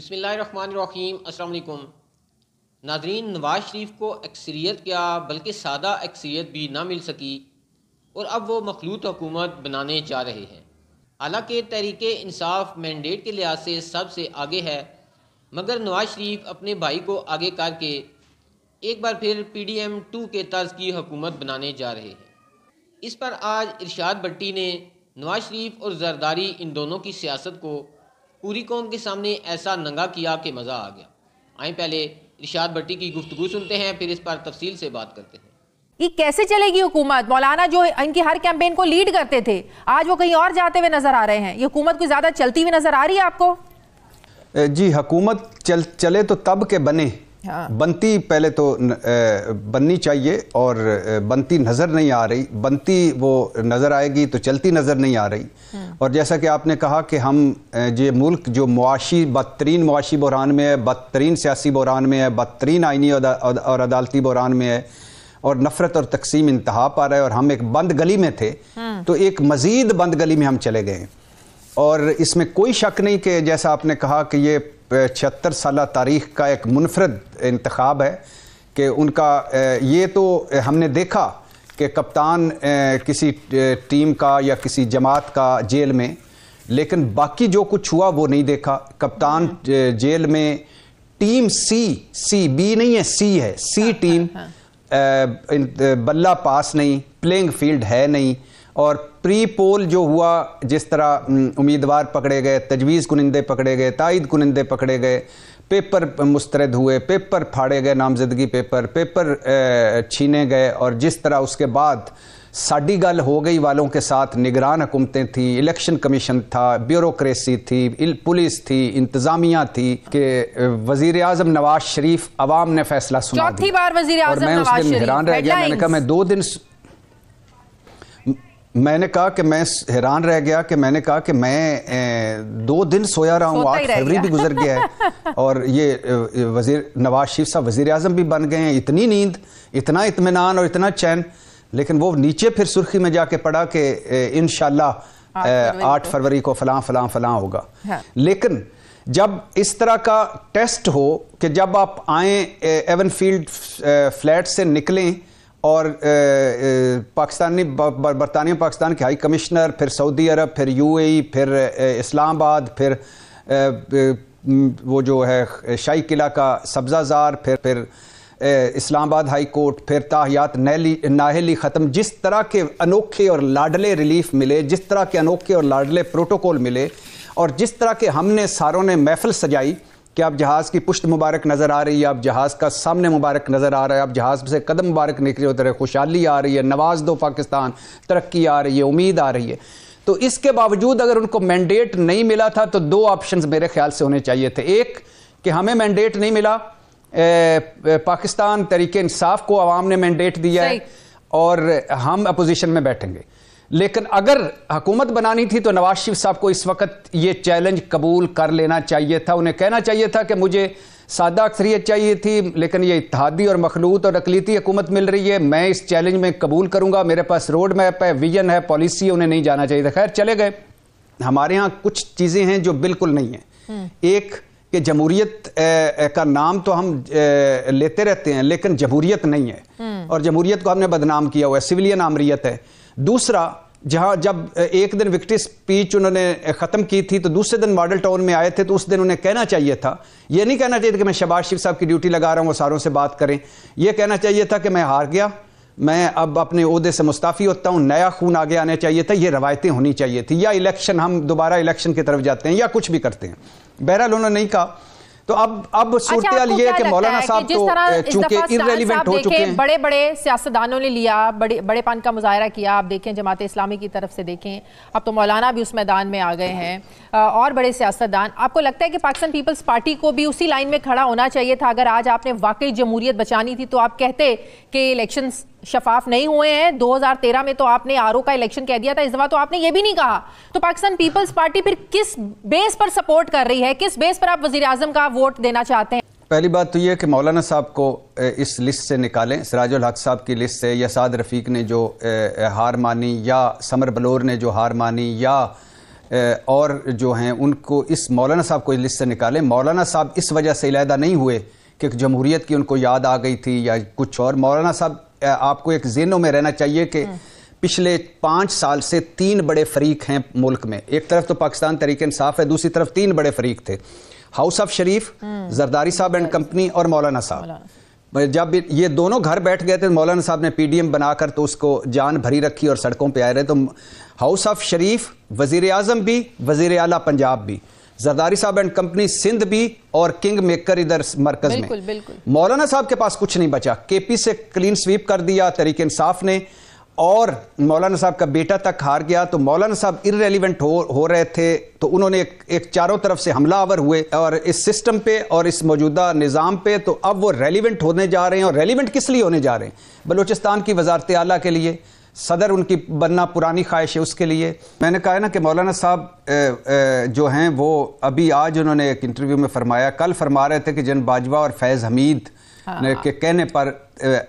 बसमीम अल्लाम नादरीन नवाज़ शरीफ को अक्सरियत क्या बल्कि सादा अक्सरियत भी ना मिल सकी और अब वो मखलूत हुकूमत बनाने जा रहे हैं हालांकि तहरीक इंसाफ मैंडेट के लिहाज से सबसे आगे है मगर नवाज शरीफ अपने भाई को आगे करके एक बार फिर पी डी एम टू के तर्ज की हुकूमत बनाने जा रहे हैं इस पर आज इरशाद भट्टी ने नवाज शरीफ और जरदारी इन दोनों की सियासत को पूरी कौम के सामने ऐसा नंगा किया कि मज़ा आ गया आए पहले इर्शाद भट्टी की गुफ्तु सुनते हैं फिर इस पर तफसील से बात करते हैं ये कैसे चलेगी हुकूमत मौलाना जो इनकी हर कैंपेन को लीड करते थे आज वो कहीं और जाते हुए नजर आ रहे हैं ये हुकूमत कोई ज़्यादा चलती हुई नजर आ रही है आपको जी हुकूमत चल चले तो तब के बने हाँ। बनती पहले तो बननी चाहिए और बनती नज़र नहीं आ रही बनती वो नज़र आएगी तो चलती नज़र नहीं आ रही हाँ। और जैसा कि आपने कहा कि हम ये मुल्क जो मुआशी बदतरीन मुआशी बहरान में है बदतरीन सियासी बहरान में है बदतरीन आइनी और अदालती बहरान में है और नफरत और तकसीम इंतहा पा रहा है और हम एक बंद गली में थे हाँ। तो एक मज़ीद बंद गली में हम चले गए और इसमें कोई शक नहीं कि जैसा आपने कहा कि ये छिहत्तर साल तारीख का एक मुनफरद इंतखब है कि उनका ये तो हमने देखा कि कप्तान किसी टीम का या किसी जमात का जेल में लेकिन बाकी जो कुछ हुआ वो नहीं देखा कप्तान जेल में टीम सी सी बी नहीं है सी है सी हाँ, टीम हाँ, हाँ। बल्ला पास नहीं प्लेइंग फील्ड है नहीं और प्री पोल जो हुआ जिस तरह उम्मीदवार पकड़े गए तजवीज़ कुनिंदे पकड़े गए ताइद कुनिंदे पकड़े गए पेपर मुस्तरद हुए पेपर फाड़े गए नामजदगी पेपर पेपर छीने गए और जिस तरह उसके बाद साडी गल हो गई वालों के साथ निगरान हुकूमतें थी इलेक्शन कमीशन था ब्यूरोसी थी पुलिस थी इंतजामिया थी कि वजीर आजम नवाज शरीफ अवाम ने फैसला सुना चौथी बार वजीर आजम और मैं उस दिन रह गया मैंने कहा मैं दो दिन मैंने कहा कि मैं हैरान रह गया कि मैंने कहा कि मैं दो दिन सोया रहा हूँ आठ फरवरी भी गुजर गया है और ये वजीर नवाज शरीफ साहब वजीर अजम भी बन गए हैं इतनी नींद इतना इतमान और इतना चैन लेकिन वो नीचे फिर सुर्खी में जाके पड़ा कि इन शाह आठ फरवरी को फलां फलां फलां होगा हाँ। लेकिन जब इस तरह का टेस्ट हो कि जब आप आए एवन फील्ड फ्लैट से निकलें और पाकिस्तानी बरतानिया पाकिस्तान के हाई कमिश्नर फिर सऊदी अरब फिर यूएई फिर इस्लामाबाद फिर वो जो है शाही किला का सब्ज़ाजार फिर फिर इस्लामाबाद हाई कोर्ट फिर ताहियात नहली नाहली ख़त्म जिस तरह के अनोखे और लाडले रिलीफ मिले जिस तरह के अनोखे और लाडले प्रोटोकॉल मिले और जिस तरह के हमने सारों ने महफिल सजाई कि आप जहाज़ की पुश्त मुबारक नज़र आ रही है आप जहाज़ का सामने मुबारक नज़र आ रहा है आप जहाज़ से कदम मुबारक निकले होते रहे खुशहाली आ रही है नवाज दो पाकिस्तान तरक्की आ रही है उम्मीद आ रही है तो इसके बावजूद अगर उनको मैंडेट नहीं मिला था तो दो ऑप्शन मेरे ख्याल से होने चाहिए थे एक कि हमें मैंडेट नहीं मिला ए, पाकिस्तान तरीके इंसाफ को आवाम ने मैंडेट दिया है और हम अपोजिशन में बैठेंगे लेकिन अगर हुकूमत बनानी थी तो नवाज शरीफ साहब को इस वक्त ये चैलेंज कबूल कर लेना चाहिए था उन्हें कहना चाहिए था कि मुझे सादा अक्सरियत चाहिए थी लेकिन ये इतिहादी और मखलूत और अकलीती हुकूमत मिल रही है मैं इस चैलेंज में कबूल करूँगा मेरे पास रोड मैप है विजन है पॉलिसी है उन्हें नहीं जाना चाहिए था खैर चले गए हमारे यहाँ कुछ चीज़ें हैं जो बिल्कुल नहीं हैं हम्म। एक कि जमहूरियत का नाम तो हम लेते रहते हैं लेकिन जमहूरियत नहीं है हम्म। और जमहूरियत को हमने बदनाम किया हुआ है सिविलियन आमरीत है दूसरा जहां जब एक दिन विक्ट्री स्पीच उन्होंने ख़त्म की थी तो दूसरे दिन मॉडल टाउन में आए थे तो उस दिन उन्हें कहना चाहिए था यह नहीं कहना चाहिए था कि मैं शबाज शिफ साहब की ड्यूटी लगा रहा हूँ वो सारों से बात करें यह कहना चाहिए था कि मैं हार गया मैं अब अपने अहदे से मुस्ताफ़ी होता हूँ नया खून आगे आना चाहिए था ये रवायतें होनी चाहिए थी या इलेक्शन हम दोबारा इलेक्शन की तरफ जाते हैं या कुछ भी करते हैं बहरहाल उन्होंने नहीं कहा तो अब अब अच्छा, सूरत ये है कि मौलाना साहब तो चूंकि इररिलेवेंट हो चुके हैं बड़े बड़े सियासतदानों ने लिया बड़े बड़े पान का मुजाहरा किया आप देखें जमात इस्लामी की तरफ से देखें अब तो मौलाना भी उस मैदान में आ गए हैं और बड़े सियासतदान आपको लगता है कि पाकिस्तान पीपल्स पार्टी को भी उसी लाइन में खड़ा होना चाहिए था अगर आज आपने वाकई जमहूरियत बचानी थी तो आप कहते कि इलेक्शन शफाफ नहीं हुए हैं 2013 में तो आपने आर का इलेक्शन कह दिया था इस दफा तो आपने ये भी नहीं कहा तो पाकिस्तान पीपल्स पार्टी फिर किस बेस पर सपोर्ट कर रही है किस बेस पर आप वजी अजम का वोट देना चाहते हैं पहली बात तो ये कि मौलाना साहब को इस लिस्ट से निकालें सराजुल हक साहब की लिस्ट से या साद रफ़ीक ने जो हार मानी या समर बलोर ने जो हार मानी या और जो हैं उनको इस मौलाना साहब को इस लिस्ट से निकालें मौलाना साहब इस वजह से इलादा नहीं हुए कि जमहूरीत की उनको याद आ गई थी या कुछ और मौलाना साहब आपको एक जेनों में रहना चाहिए कि पिछले पाँच साल से तीन बड़े फरीक हैं मुल्क में एक तरफ तो पाकिस्तान तरीके इंसाफ है दूसरी तरफ तीन बड़े फरीक थे हाउस ऑफ शरीफ हम्म। जरदारी साहब एंड कंपनी और मौलाना साहब जब ये दोनों घर बैठ गए थे मौलाना साहब ने पीडीएम बनाकर तो उसको जान भरी रखी और सड़कों पे आए रहे तो हाउस ऑफ शरीफ वजीर आजम भी वजीर अला पंजाब भी जरदारी साहब एंड कंपनी सिंध भी और किंग मेकर इधर मरकज में बिल्कुल मौलाना साहब के पास कुछ नहीं बचा केपी से क्लीन स्वीप कर दिया तरीके इंसाफ ने और मौलाना साहब का बेटा तक हार गया तो मौलाना साहब इरेलीवेंट हो हो रहे थे तो उन्होंने एक, एक चारों तरफ से हमलावर हुए और इस सिस्टम पे और इस मौजूदा निज़ाम पे तो अब वो रेलिवेंट होने जा रहे हैं और रेलिवेंट किस लिए होने जा रहे हैं बलूचिस्तान की वजारत आला के लिए सदर उनकी बनना पुरानी ख्वाहिश है उसके लिए मैंने कहा ना कि मौलाना साहब जो हैं वो अभी आज उन्होंने एक इंटरव्यू में फरमाया कल फरमा रहे थे कि जन बाजवा और फैज़ हमीद हाँ, के कहने पर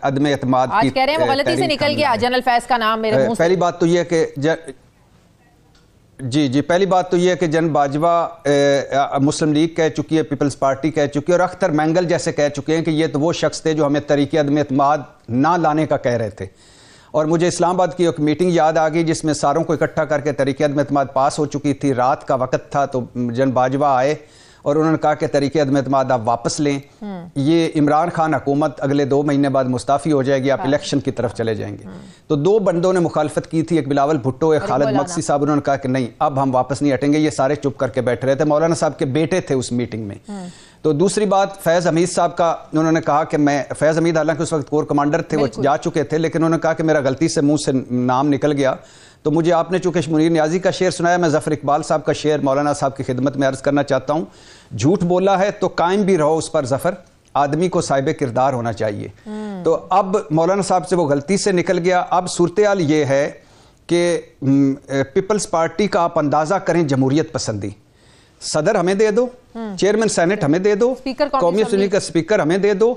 अदम एतम की कह रहे हैं गलती से निकल गया जनरल फैज का नाम मेरे पहली बात तो यह कि जी जी पहली बात तो यह कि जन बाजवा मुस्लिम लीग कह चुकी है पीपल्स पार्टी कह चुकी है और अख्तर मैंगल जैसे कह चुके हैं कि ये तो वो शख्स थे जो हमें तरीके अदम अतमाद ना लाने का कह रहे थे और मुझे इस्लामाबाद की एक मीटिंग याद आ गई जिसमें सारों को इकट्ठा करके तरीके अदम अतमाद पास हो चुकी थी रात का वक्त था तो जन बाजवा आए और उन्होंने कहा कि तरीके अदम अतमाद आप वापस लें ये इमरान खान हुकूमत अगले दो महीने बाद मुस्ताफ़ी हो जाएगी आप हाँ। इलेक्शन की तरफ चले जाएंगे तो दो बंदों ने मुखालफत की थी एक बिलावल भुट्टो एक खालिद मक्सी साहब उन्होंने कहा कि नहीं अब हम वापस नहीं हटेंगे ये सारे चुप करके बैठे रहे थे मौलाना साहब के बेटे थे उस मीटिंग में हम्म। तो दूसरी बात फैज़ हमीद साहब का उन्होंने कहा कि मैं फैज़ हमीद हालांकि उस वक्त कोर कमांडर थे वो जा चुके थे लेकिन उन्होंने कहा कि मेरा गलती से मुंह से नाम निकल गया तो मुझे आपने चूंकि मुनीर न्याजी का शेर सुनाया मैं जफ़र इकबाल साहब का शेर मौलाना साहब की खिदमत में अर्ज़ करना चाहता हूँ झूठ बोला है तो कायम भी रहो उस पर ज़फ़र आदमी को साहिब किरदार होना चाहिए हम्म। तो अब मौलाना साहब से वो गलती से निकल गया अब सूरत हाल ये है कि हम्म, पीपल्स पार्टी का आप अंदाज़ा करें जमहूरियत पसंदी सदर हमें दे दो हम्म। चेयरमैन सेनेट हमें दे दो कौमी असम्बली का स्पीकर हमें दे दो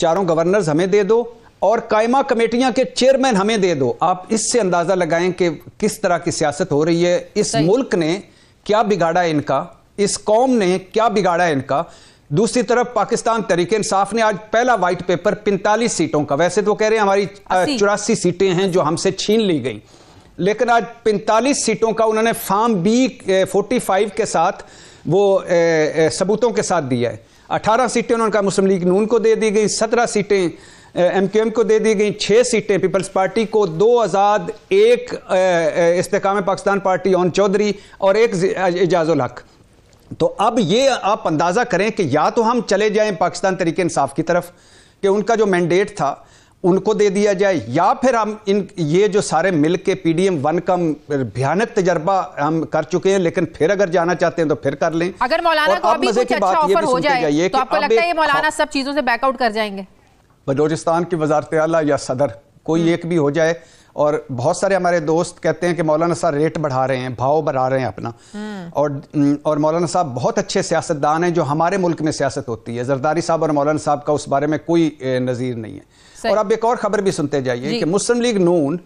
चारों गवर्नर्स हमें दे दो और कायमा कमेटियां के चेयरमैन हमें दे दो आप इससे अंदाजा लगाएं कि किस तरह की सियासत हो रही है इस मुल्क ने क्या बिगाड़ा इनका इस कौम ने क्या बिगाड़ा इनका दूसरी तरफ पाकिस्तान तरीके इंसाफ ने आज पहला व्हाइट पेपर 45 सीटों का वैसे तो कह रहे हैं हमारी चौरासी सीटें हैं जो हमसे छीन ली गई लेकिन आज 45 सीटों का उन्होंने फार्म बी 45 के साथ वो ए, ए, सबूतों के साथ दिया है 18 सीटें उन्होंने कहा मुस्लिम लीग नून को दे दी गई 17 सीटें एमकेएम को दे दी गई छः सीटें पीपल्स पार्टी को दो आज़ाद एक इस्तेकाम पाकिस्तान पार्टी ओन चौधरी और एक एजाजुल हक तो अब ये आप अंदाज़ा करें कि या तो हम चले जाएं पाकिस्तान तरीके इंसाफ की तरफ कि उनका जो मैंडेट था उनको दे दिया जाए या फिर हम इन ये जो सारे मिल के पी डी एम वन का भयानक तजर्बा हम कर चुके हैं लेकिन फिर अगर जाना चाहते हैं तो फिर कर लें अगर मौलाना को अभी कुछ अच्छा ऑफर हो जाए तो आपको लगता है ये मौलाना हाँ। सब चीज़ों से बैकआउट कर जाएंगे बलोचिस्तान की वजारत अला या सदर कोई हम्म। एक भी हो जाए और बहुत सारे हमारे दोस्त कहते हैं कि मौलाना साहब रेट बढ़ा रहे हैं भाव बढ़ा रहे हैं अपना हम्म। और हम्म, और मौलाना साहब बहुत अच्छे सियासतदान हैं जो हमारे मुल्क में सियासत होती है जरदारी साहब और मौलाना साहब का उस बारे में कोई नज़ीर नहीं है और अब एक और खबर भी सुनते जाइए कि मुस्लिम लीग नून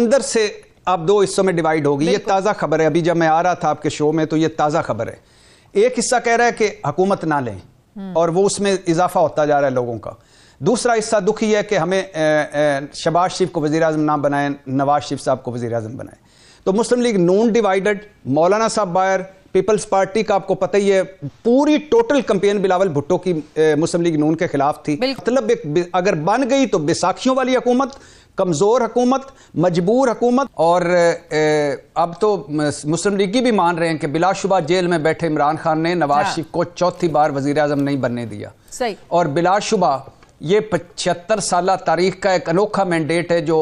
अंदर से अब दो हिस्सों में डिवाइड होगी ये ताज़ा खबर है अभी जब मैं आ रहा था आपके शो में तो ये ताज़ा खबर है एक हिस्सा कह रहा है कि हुकूमत ना लें और वो उसमें इजाफा होता जा रहा है लोगों का दूसरा हिस्सा दुखी है कि हमें शबाज शरीफ को वजी अजम ना बनाए नवाज शरीफ साहब को वजी अजम बनाए तो मुस्लिम लीग नून डिवाइडेड मौलाना साहब बायर पीपल्स पार्टी का आपको पता ही है पूरी टोटल कंपेन बिलावल भुट्टो की मुस्लिम लीग नून के खिलाफ थी मतलब एक अगर बन गई तो बेसाखियों वाली हुकूमत कमज़ोर हुकूमत मजबूर हुकूमत और ए, अब तो मुस्लिम लीग की भी मान रहे हैं कि बिलाशुबा जेल में बैठे इमरान खान ने नवाज हाँ। शरीफ को चौथी बार वजीर आजम नहीं बनने दिया सही और बिलाशुबा ये पचहत्तर साल तारीख का एक अनोखा मैंडेट है जो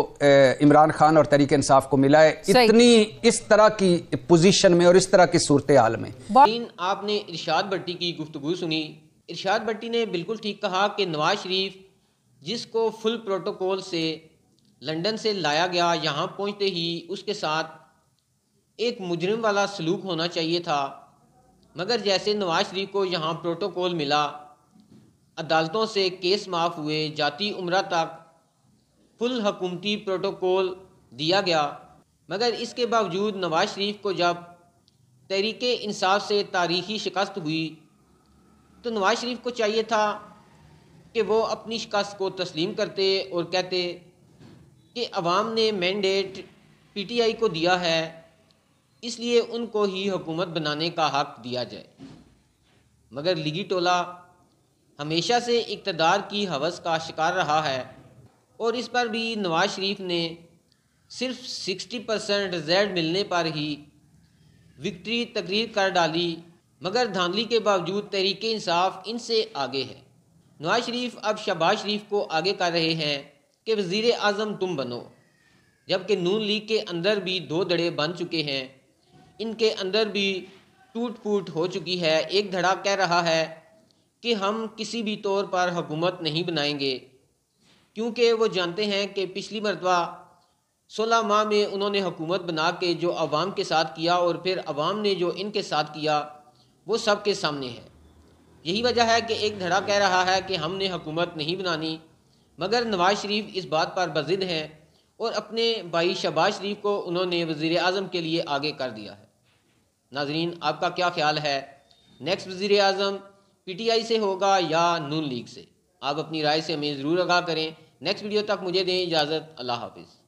इमरान खान और तरीके इंसाफ को मिला है इतनी इस तरह की पोजीशन में और इस तरह की सूरत हाल में आपने इरशाद भट्टी की गुफ्तु सुनी इरशाद भट्टी ने बिल्कुल ठीक कहा कि नवाज शरीफ जिसको फुल प्रोटोकॉल से लंदन से लाया गया यहाँ पहुँचते ही उसके साथ एक मुजरम वाला सलूक होना चाहिए था मगर जैसे नवाज शरीफ को यहाँ प्रोटोकॉल मिला अदालतों से केस माफ़ हुए जाती उम्र तक फुल हकूमती प्रोटोकॉल दिया गया मगर इसके बावजूद नवाज शरीफ को जब तहरीक इंसाफ से तारीखी शिकस्त हुई तो नवाज शरीफ को चाहिए था कि वो अपनी शिकस्त को तस्लीम करते और कहते कि अवाम ने मैंडेट पी टी आई को दिया है इसलिए उनको ही हुकूमत बनाने का हक दिया जाए मगर लिगी टोला हमेशा से इकतदार की हवस का शिकार रहा है और इस पर भी नवाज शरीफ ने सिर्फ 60 परसेंट रिजल्ट मिलने पर ही विक्ट्री तकरीर कर डाली मगर धांधली के बावजूद तहरीक इंसाफ इनसे आगे है नवाज शरीफ अब शहबाज शरीफ को आगे कर रहे हैं कि वज़ी अजम तुम बनो जबकि नून लीग के अंदर भी दो धड़े बन चुके हैं इनके अंदर भी टूट फूट हो चुकी है एक धड़ा कह रहा है कि हम किसी भी तौर पर हुकूमत नहीं बनाएंगे क्योंकि वो जानते हैं कि पिछली मरतबा सोलह माह में उन्होंने हुकूमत बना के जो अवाम के साथ किया और फिर अवाम ने जो इनके साथ किया वो सब के सामने है यही वजह है कि एक धड़ा कह रहा है कि हमने हुकूमत नहीं बनानी मगर नवाज शरीफ इस बात पर बजिद हैं और अपने भाई शहबाज शरीफ को उन्होंने वज़ी अजम के लिए आगे कर दिया है नाजरीन आपका क्या ख्याल है नेक्स्ट वज़ी अजम पीटीआई से होगा या नून लीग से आप अपनी राय से हमें ज़रूर आगाह करें नेक्स्ट वीडियो तक मुझे दें इजाज़त अल्लाह हाफिज़